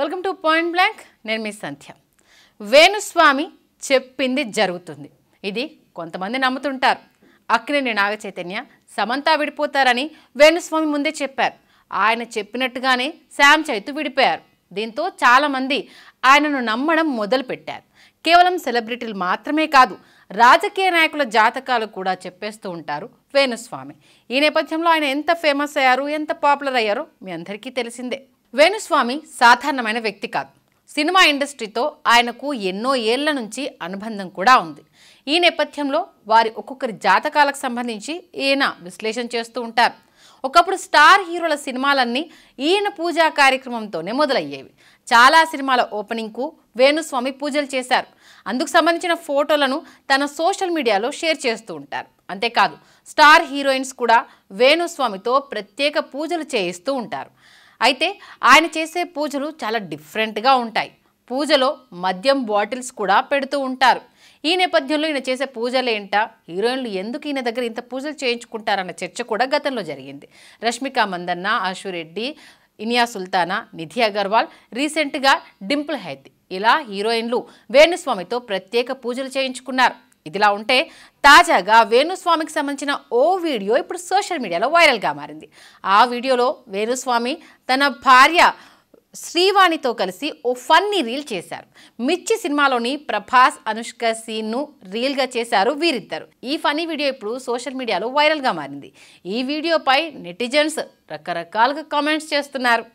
welcome to point blank నేను మీ సంధ్య వేణుస్వామి చెప్పింది జరుగుతుంది ఇది కొంతమంది నమ్ముతుంటారు అక్కినేని నాగ చైతన్య సమంత విడిపోతారని వేణుస్వామి ముందే చెప్పారు ఆయన చెప్పినట్టుగానే శామ్ చైతు విడిపోయారు దీంతో చాలామంది ఆయనను నమ్మడం మొదలుపెట్టారు కేవలం సెలబ్రిటీలు మాత్రమే కాదు రాజకీయ నాయకుల జాతకాలు కూడా చెప్పేస్తూ ఉంటారు వేణుస్వామి ఈ నేపథ్యంలో ఆయన ఎంత ఫేమస్ అయ్యారు ఎంత పాపులర్ అయ్యారో మీ అందరికీ తెలిసిందే వేణుస్వామి సాధారణమైన వ్యక్తి కాదు సినిమా ఇండస్ట్రీతో ఆయనకు ఎన్నో ఏళ్ల నుంచి అనుబంధం కూడా ఉంది ఈ నేపథ్యంలో వారి ఒక్కొక్కరి జాతకాలకు సంబంధించి ఈయన విశ్లేషణ చేస్తూ ఉంటారు ఒకప్పుడు స్టార్ హీరోల సినిమాలన్నీ ఈయన పూజా కార్యక్రమంతోనే మొదలయ్యేవి చాలా సినిమాల ఓపెనింగ్కు వేణుస్వామి పూజలు చేశారు అందుకు సంబంధించిన ఫోటోలను తన సోషల్ మీడియాలో షేర్ చేస్తూ ఉంటారు అంతేకాదు స్టార్ హీరోయిన్స్ కూడా వేణుస్వామితో ప్రత్యేక పూజలు చేయిస్తూ ఉంటారు అయితే ఆయన చేసే పూజలు చాలా డిఫరెంట్గా ఉంటాయి పూజలో మద్యం బాటిల్స్ కూడా పెడుతూ ఉంటారు ఈ నేపథ్యంలో ఈయన చేసే పూజలు ఏంటా హీరోయిన్లు ఎందుకు ఈయన దగ్గర ఇంత పూజలు చేయించుకుంటారన్న చర్చ కూడా గతంలో జరిగింది రష్మిక మందన్న ఆశురెడ్డి ఇనియా సుల్తానా నిధి అగర్వాల్ రీసెంట్గా డింపుల్ హైతి ఇలా హీరోయిన్లు వేణుస్వామితో ప్రత్యేక పూజలు చేయించుకున్నారు ఇదిలా ఉంటే తాజాగా వేణుస్వామికి సంబంధించిన ఓ వీడియో ఇప్పుడు సోషల్ మీడియాలో వైరల్గా మారింది ఆ వీడియోలో వేణుస్వామి తన భార్య శ్రీవాణితో కలిసి ఓ ఫన్నీ రీల్ చేశారు మిర్చి సినిమాలోని ప్రభాస్ అనుష్క సీన్ను రీల్గా చేశారు వీరిద్దరు ఈ ఫన్నీ వీడియో ఇప్పుడు సోషల్ మీడియాలో వైరల్గా మారింది ఈ వీడియోపై నెటిజన్స్ రకరకాలుగా కామెంట్స్ చేస్తున్నారు